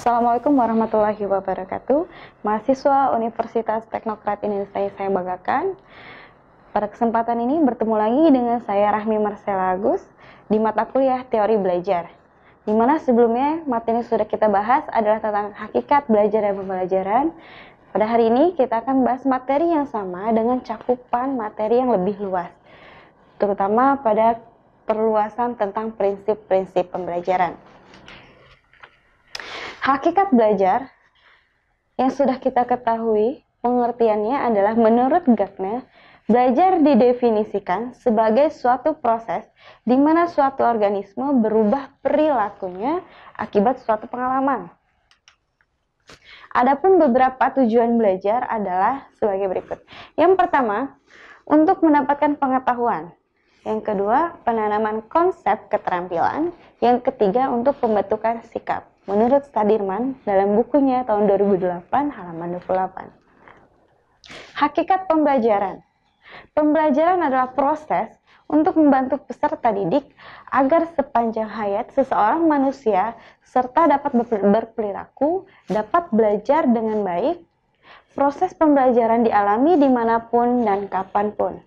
Assalamualaikum warahmatullahi wabarakatuh. Mahasiswa Universitas Teknokrat Indonesia saya banggakan. Pada kesempatan ini bertemu lagi dengan saya Rahmi Marcela Agus di mata kuliah Teori Belajar. Dimana sebelumnya materi sudah kita bahas adalah tentang hakikat belajar dan pembelajaran. Pada hari ini kita akan bahas materi yang sama dengan cakupan materi yang lebih luas. Terutama pada perluasan tentang prinsip-prinsip pembelajaran. Hakikat belajar yang sudah kita ketahui pengertiannya adalah menurut Gagner, belajar didefinisikan sebagai suatu proses di mana suatu organisme berubah perilakunya akibat suatu pengalaman. Adapun beberapa tujuan belajar adalah sebagai berikut. Yang pertama, untuk mendapatkan pengetahuan. Yang kedua, penanaman konsep keterampilan. Yang ketiga, untuk pembentukan sikap menurut Stadirman dalam bukunya tahun 2008 halaman 28. Hakikat pembelajaran. Pembelajaran adalah proses untuk membantu peserta didik agar sepanjang hayat seseorang manusia serta dapat berperilaku, dapat belajar dengan baik. Proses pembelajaran dialami dimanapun dan kapanpun.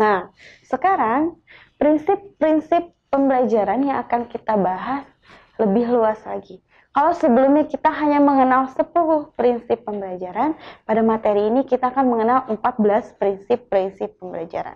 Nah, sekarang prinsip-prinsip pembelajaran yang akan kita bahas lebih luas lagi. Kalau sebelumnya kita hanya mengenal 10 prinsip pembelajaran, pada materi ini kita akan mengenal 14 prinsip-prinsip pembelajaran.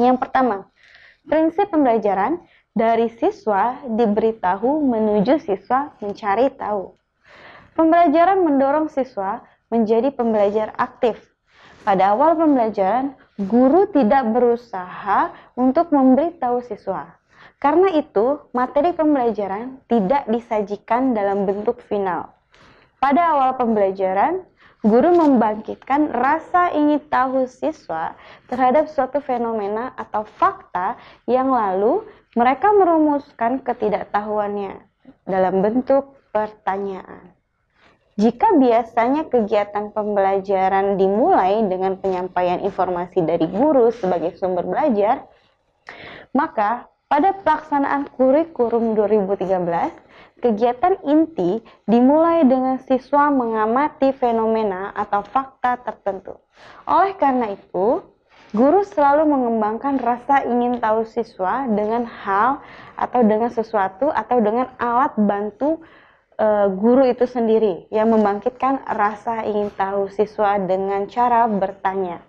Yang pertama, prinsip pembelajaran dari siswa diberitahu menuju siswa mencari tahu. Pembelajaran mendorong siswa menjadi pembelajar aktif. Pada awal pembelajaran, guru tidak berusaha untuk memberitahu siswa, karena itu, materi pembelajaran tidak disajikan dalam bentuk final. Pada awal pembelajaran, guru membangkitkan rasa ingin tahu siswa terhadap suatu fenomena atau fakta yang lalu mereka merumuskan ketidaktahuannya dalam bentuk pertanyaan. Jika biasanya kegiatan pembelajaran dimulai dengan penyampaian informasi dari guru sebagai sumber belajar, maka pada pelaksanaan kurikulum 2013, kegiatan inti dimulai dengan siswa mengamati fenomena atau fakta tertentu. Oleh karena itu, guru selalu mengembangkan rasa ingin tahu siswa dengan hal atau dengan sesuatu atau dengan alat bantu e, guru itu sendiri yang membangkitkan rasa ingin tahu siswa dengan cara bertanya.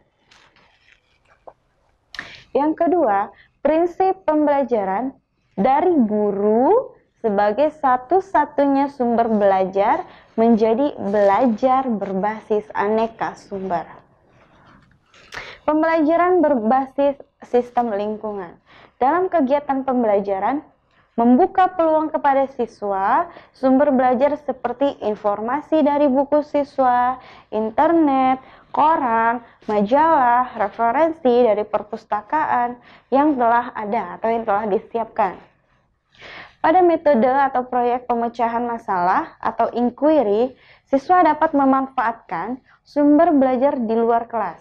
Yang kedua, prinsip pembelajaran dari guru sebagai satu-satunya sumber belajar menjadi belajar berbasis aneka sumber. Pembelajaran berbasis sistem lingkungan. Dalam kegiatan pembelajaran, membuka peluang kepada siswa sumber belajar seperti informasi dari buku siswa, internet, koran, majalah, referensi dari perpustakaan yang telah ada atau yang telah disiapkan. Pada metode atau proyek pemecahan masalah atau inquiry, siswa dapat memanfaatkan sumber belajar di luar kelas.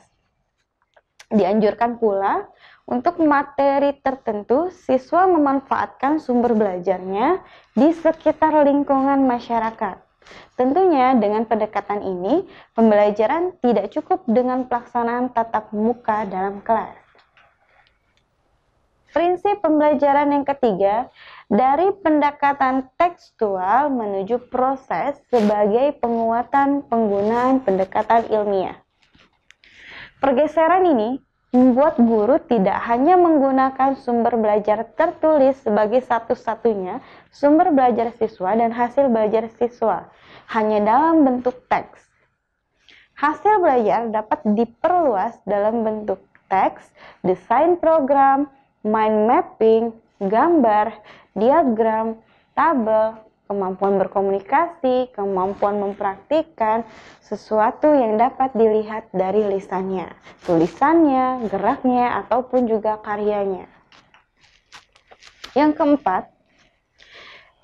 Dianjurkan pula untuk materi tertentu, siswa memanfaatkan sumber belajarnya di sekitar lingkungan masyarakat. Tentunya dengan pendekatan ini, pembelajaran tidak cukup dengan pelaksanaan tatap muka dalam kelas. Prinsip pembelajaran yang ketiga, dari pendekatan tekstual menuju proses sebagai penguatan penggunaan pendekatan ilmiah. Pergeseran ini membuat guru tidak hanya menggunakan sumber belajar tertulis sebagai satu-satunya sumber belajar siswa dan hasil belajar siswa, hanya dalam bentuk teks. Hasil belajar dapat diperluas dalam bentuk teks, desain program, mind mapping, gambar, diagram, tabel, kemampuan berkomunikasi, kemampuan mempraktikkan sesuatu yang dapat dilihat dari lisannya, tulisannya, geraknya, ataupun juga karyanya. Yang keempat,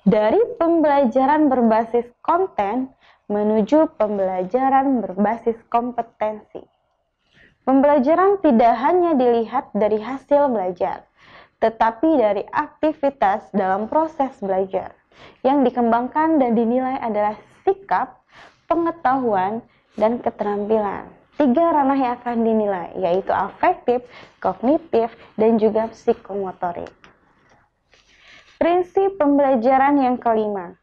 dari pembelajaran berbasis konten menuju pembelajaran berbasis kompetensi. Pembelajaran tidak hanya dilihat dari hasil belajar, tetapi dari aktivitas dalam proses belajar yang dikembangkan dan dinilai adalah sikap, pengetahuan, dan keterampilan. Tiga ranah yang akan dinilai yaitu afektif, kognitif, dan juga psikomotorik. Prinsip pembelajaran yang kelima,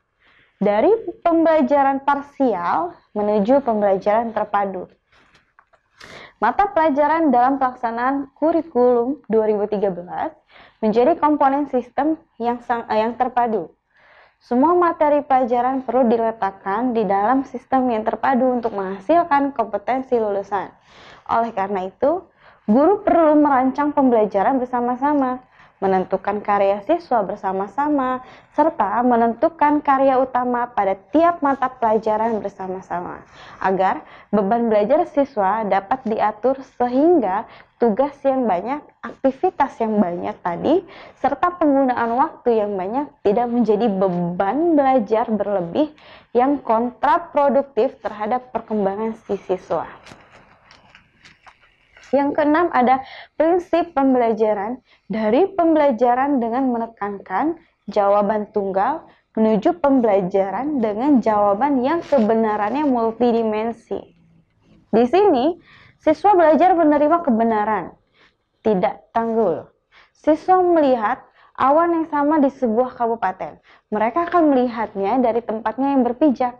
dari pembelajaran parsial menuju pembelajaran terpadu. Mata pelajaran dalam pelaksanaan kurikulum 2013 menjadi komponen sistem yang, yang terpadu semua materi pelajaran perlu diletakkan di dalam sistem yang terpadu untuk menghasilkan kompetensi lulusan. Oleh karena itu, guru perlu merancang pembelajaran bersama-sama menentukan karya siswa bersama-sama, serta menentukan karya utama pada tiap mata pelajaran bersama-sama, agar beban belajar siswa dapat diatur sehingga tugas yang banyak, aktivitas yang banyak tadi, serta penggunaan waktu yang banyak tidak menjadi beban belajar berlebih yang kontraproduktif terhadap perkembangan si siswa. Yang keenam ada prinsip pembelajaran dari pembelajaran dengan menekankan jawaban tunggal menuju pembelajaran dengan jawaban yang kebenarannya multidimensi. Di sini, siswa belajar menerima kebenaran, tidak tanggul. Siswa melihat awan yang sama di sebuah kabupaten. Mereka akan melihatnya dari tempatnya yang berpijak.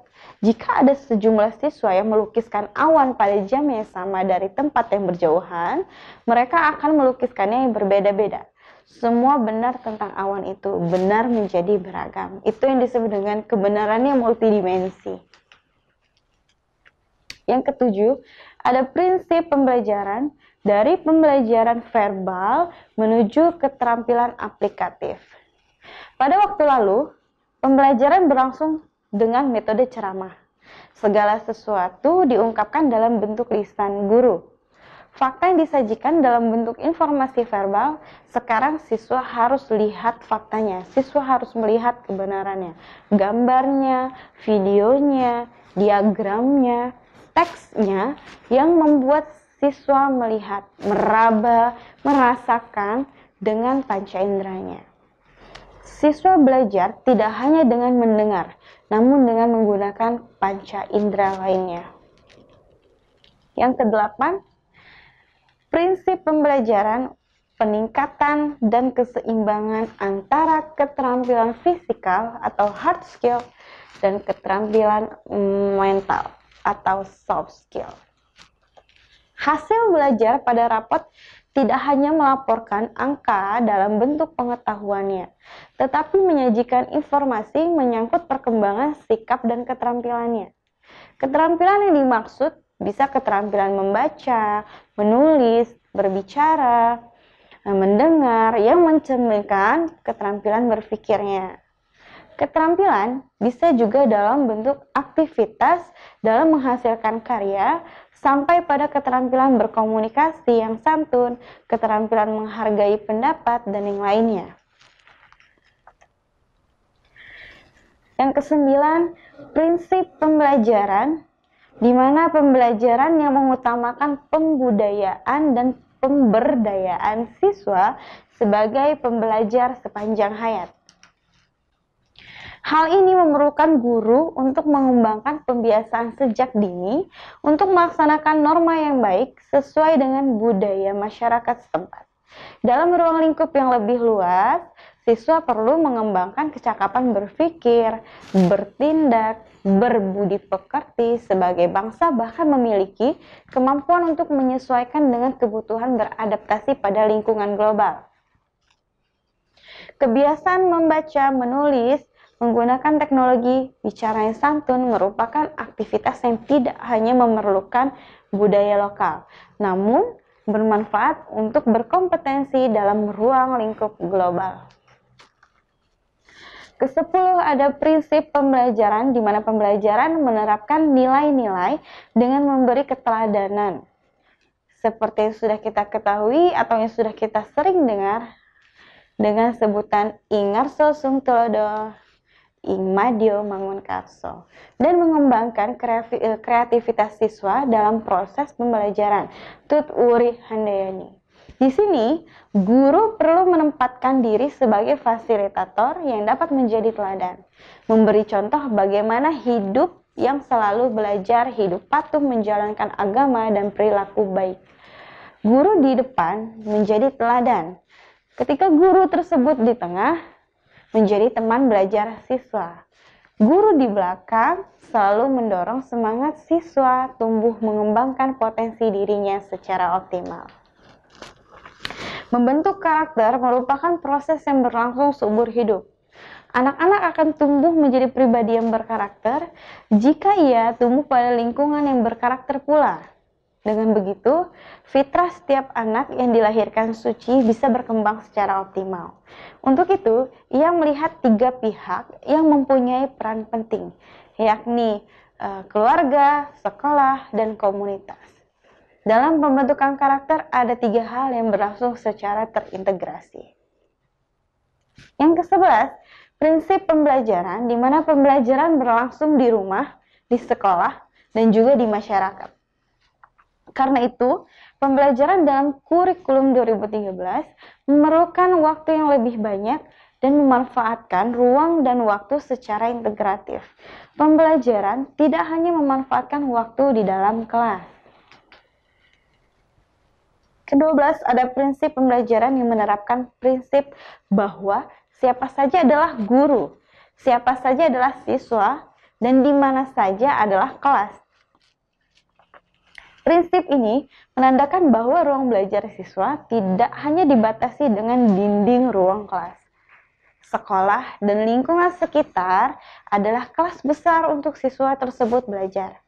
Jika ada sejumlah siswa yang melukiskan awan pada jam yang sama dari tempat yang berjauhan, mereka akan melukiskannya yang berbeda-beda. Semua benar tentang awan itu, benar menjadi beragam. Itu yang disebut dengan kebenaran yang multidimensi. Yang ketujuh, ada prinsip pembelajaran dari pembelajaran verbal menuju keterampilan aplikatif. Pada waktu lalu, pembelajaran berlangsung dengan metode ceramah. Segala sesuatu diungkapkan dalam bentuk lisan guru. Fakta yang disajikan dalam bentuk informasi verbal, sekarang siswa harus lihat faktanya. Siswa harus melihat kebenarannya. Gambarnya, videonya, diagramnya, teksnya yang membuat siswa melihat, meraba, merasakan dengan panca inderanya. Siswa belajar tidak hanya dengan mendengar, namun dengan menggunakan panca indera lainnya. Yang kedelapan, prinsip pembelajaran peningkatan dan keseimbangan antara keterampilan fisikal atau hard skill dan keterampilan mm, mental atau soft skill. Hasil belajar pada rapot tidak hanya melaporkan angka dalam bentuk pengetahuannya, tetapi menyajikan informasi menyangkut perkembangan sikap dan keterampilannya. Keterampilan yang dimaksud bisa keterampilan membaca, menulis, berbicara, mendengar, yang mencerminkan keterampilan berpikirnya. Keterampilan bisa juga dalam bentuk aktivitas dalam menghasilkan karya, sampai pada keterampilan berkomunikasi yang santun, keterampilan menghargai pendapat, dan yang lainnya. Yang kesembilan, prinsip pembelajaran, di mana pembelajaran yang mengutamakan pembudayaan dan pemberdayaan siswa sebagai pembelajar sepanjang hayat. Hal ini memerlukan guru untuk mengembangkan pembiasaan sejak dini untuk melaksanakan norma yang baik sesuai dengan budaya masyarakat setempat. Dalam ruang lingkup yang lebih luas, siswa perlu mengembangkan kecakapan berpikir, bertindak, berbudi pekerti sebagai bangsa bahkan memiliki kemampuan untuk menyesuaikan dengan kebutuhan beradaptasi pada lingkungan global. Kebiasaan membaca, menulis, Menggunakan teknologi bicara yang santun merupakan aktivitas yang tidak hanya memerlukan budaya lokal, namun bermanfaat untuk berkompetensi dalam ruang lingkup global. Kesepuluh ada prinsip pembelajaran di mana pembelajaran menerapkan nilai-nilai dengan memberi keteladanan. Seperti yang sudah kita ketahui atau yang sudah kita sering dengar dengan sebutan Ingar Sosum Imadio karso dan mengembangkan eh, kreativitas siswa dalam proses pembelajaran. Tut Uri Handayani. Di sini, guru perlu menempatkan diri sebagai fasilitator yang dapat menjadi teladan, memberi contoh bagaimana hidup yang selalu belajar, hidup patuh menjalankan agama dan perilaku baik. Guru di depan menjadi teladan. Ketika guru tersebut di tengah, menjadi teman belajar siswa. Guru di belakang selalu mendorong semangat siswa tumbuh mengembangkan potensi dirinya secara optimal. Membentuk karakter merupakan proses yang berlangsung seumur hidup. Anak-anak akan tumbuh menjadi pribadi yang berkarakter jika ia tumbuh pada lingkungan yang berkarakter pula. Dengan begitu, fitrah setiap anak yang dilahirkan suci bisa berkembang secara optimal. Untuk itu, ia melihat tiga pihak yang mempunyai peran penting, yakni e, keluarga, sekolah, dan komunitas. Dalam pembentukan karakter, ada tiga hal yang berlangsung secara terintegrasi. Yang kesebelas, prinsip pembelajaran, di mana pembelajaran berlangsung di rumah, di sekolah, dan juga di masyarakat. Karena itu, pembelajaran dalam kurikulum 2013 memerlukan waktu yang lebih banyak dan memanfaatkan ruang dan waktu secara integratif. Pembelajaran tidak hanya memanfaatkan waktu di dalam kelas. Kedua belas, ada prinsip pembelajaran yang menerapkan prinsip bahwa siapa saja adalah guru, siapa saja adalah siswa, dan di mana saja adalah kelas. Prinsip ini menandakan bahwa ruang belajar siswa tidak hanya dibatasi dengan dinding ruang kelas. Sekolah dan lingkungan sekitar adalah kelas besar untuk siswa tersebut belajar.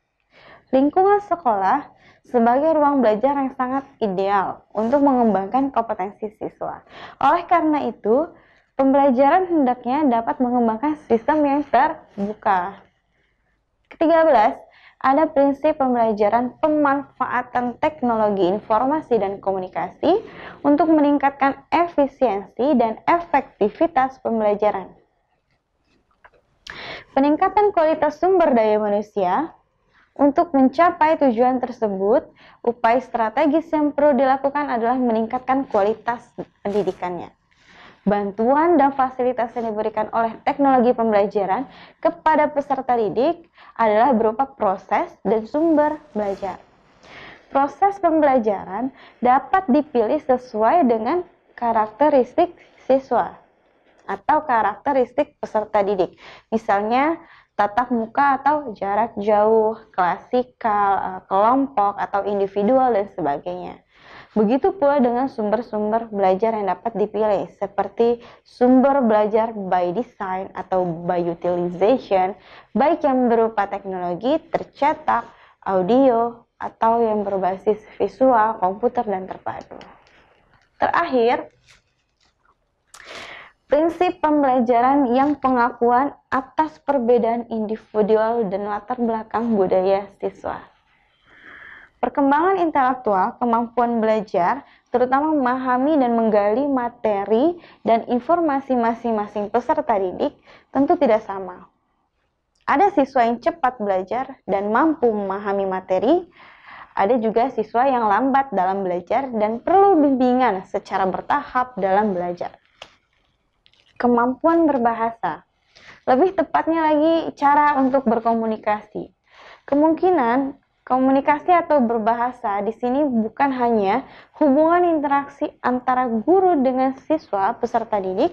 Lingkungan sekolah sebagai ruang belajar yang sangat ideal untuk mengembangkan kompetensi siswa. Oleh karena itu, pembelajaran hendaknya dapat mengembangkan sistem yang terbuka. Ketiga belas, ada prinsip pembelajaran pemanfaatan teknologi informasi dan komunikasi untuk meningkatkan efisiensi dan efektivitas pembelajaran. Peningkatan kualitas sumber daya manusia untuk mencapai tujuan tersebut, upaya strategis yang perlu dilakukan adalah meningkatkan kualitas pendidikannya. Bantuan dan fasilitas yang diberikan oleh teknologi pembelajaran kepada peserta didik adalah berupa proses dan sumber belajar. Proses pembelajaran dapat dipilih sesuai dengan karakteristik siswa atau karakteristik peserta didik. Misalnya tatap muka atau jarak jauh, klasikal, eh, kelompok atau individual dan sebagainya. Begitu pula dengan sumber-sumber belajar yang dapat dipilih, seperti sumber belajar by design atau by utilization, baik yang berupa teknologi, tercetak, audio, atau yang berbasis visual, komputer, dan terpadu. Terakhir, prinsip pembelajaran yang pengakuan atas perbedaan individual dan latar belakang budaya siswa. Perkembangan intelektual, kemampuan belajar, terutama memahami dan menggali materi dan informasi masing-masing peserta didik tentu tidak sama. Ada siswa yang cepat belajar dan mampu memahami materi, ada juga siswa yang lambat dalam belajar dan perlu bimbingan secara bertahap dalam belajar. Kemampuan berbahasa, lebih tepatnya lagi cara untuk berkomunikasi. Kemungkinan Komunikasi atau berbahasa di sini bukan hanya hubungan interaksi antara guru dengan siswa peserta didik,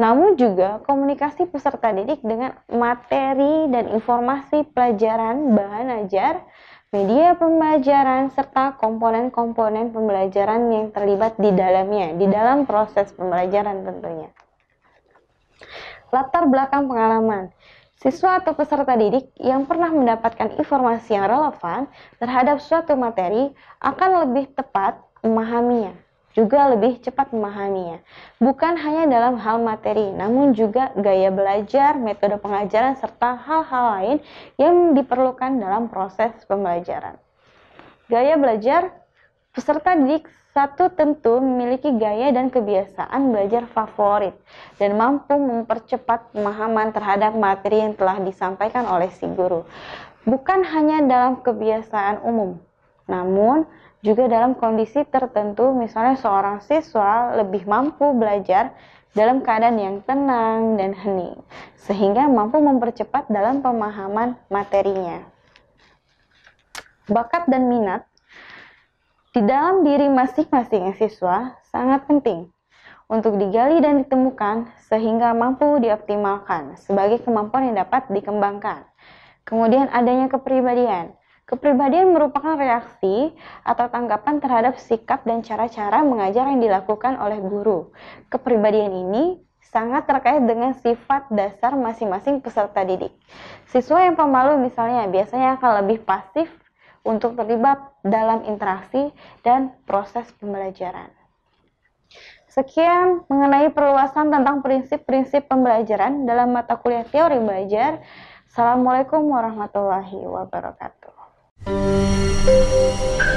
namun juga komunikasi peserta didik dengan materi dan informasi pelajaran, bahan ajar, media pembelajaran, serta komponen-komponen pembelajaran yang terlibat di dalamnya, di dalam proses pembelajaran tentunya. Latar belakang pengalaman. Siswa atau peserta didik yang pernah mendapatkan informasi yang relevan terhadap suatu materi akan lebih tepat memahaminya, juga lebih cepat memahaminya. Bukan hanya dalam hal materi, namun juga gaya belajar, metode pengajaran, serta hal-hal lain yang diperlukan dalam proses pembelajaran. Gaya belajar peserta didik satu tentu memiliki gaya dan kebiasaan belajar favorit dan mampu mempercepat pemahaman terhadap materi yang telah disampaikan oleh si guru. Bukan hanya dalam kebiasaan umum, namun juga dalam kondisi tertentu misalnya seorang siswa lebih mampu belajar dalam keadaan yang tenang dan hening sehingga mampu mempercepat dalam pemahaman materinya. Bakat dan minat di dalam diri masing-masing siswa sangat penting untuk digali dan ditemukan sehingga mampu dioptimalkan sebagai kemampuan yang dapat dikembangkan. Kemudian adanya kepribadian. Kepribadian merupakan reaksi atau tanggapan terhadap sikap dan cara-cara mengajar yang dilakukan oleh guru. Kepribadian ini sangat terkait dengan sifat dasar masing-masing peserta didik. Siswa yang pemalu misalnya biasanya akan lebih pasif untuk terlibat dalam interaksi dan proses pembelajaran. Sekian mengenai perluasan tentang prinsip-prinsip pembelajaran dalam mata kuliah teori belajar. Assalamualaikum warahmatullahi wabarakatuh.